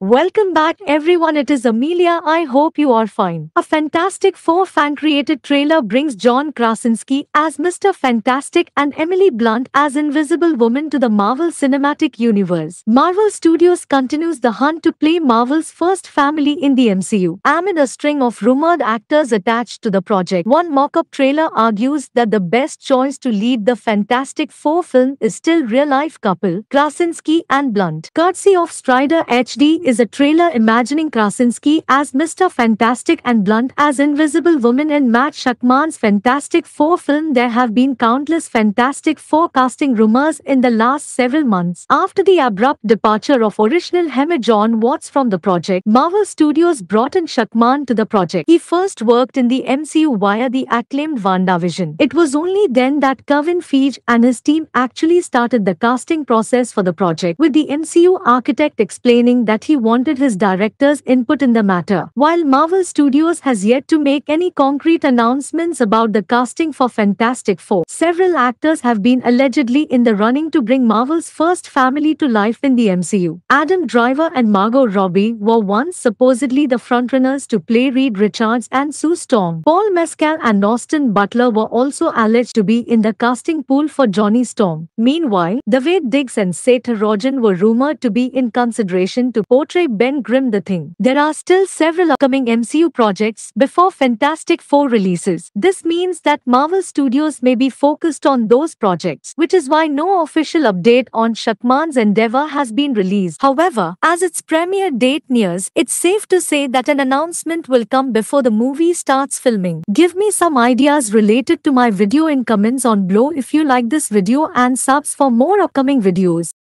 Welcome back everyone it is Amelia I hope you are fine. A Fantastic Four fan created trailer brings John Krasinski as Mr. Fantastic and Emily Blunt as Invisible Woman to the Marvel Cinematic Universe. Marvel Studios continues the hunt to play Marvel's first family in the MCU. Amid a string of rumored actors attached to the project, one mock-up trailer argues that the best choice to lead the Fantastic Four film is still real-life couple Krasinski and Blunt. Courtesy of Strider HD is a trailer imagining Krasinski as Mr. Fantastic and Blunt as Invisible Woman in Matt Shakman's Fantastic Four film. There have been countless Fantastic Four casting rumors in the last several months. After the abrupt departure of original Hema John Watts from the project, Marvel Studios brought in Shakman to the project. He first worked in the MCU via the acclaimed WandaVision. It was only then that Kevin Feige and his team actually started the casting process for the project, with the MCU architect explaining that he wanted his director's input in the matter. While Marvel Studios has yet to make any concrete announcements about the casting for Fantastic Four, several actors have been allegedly in the running to bring Marvel's first family to life in the MCU. Adam Driver and Margot Robbie were once supposedly the frontrunners to play Reed Richards and Sue Storm. Paul Mescal and Austin Butler were also alleged to be in the casting pool for Johnny Storm. Meanwhile, David Diggs and Seth Rogen were rumored to be in consideration to port portray Ben Grimm the Thing. There are still several upcoming MCU projects before Fantastic Four releases. This means that Marvel Studios may be focused on those projects, which is why no official update on Shakman's endeavor has been released. However, as its premiere date nears, it's safe to say that an announcement will come before the movie starts filming. Give me some ideas related to my video in comments on below if you like this video and subs for more upcoming videos.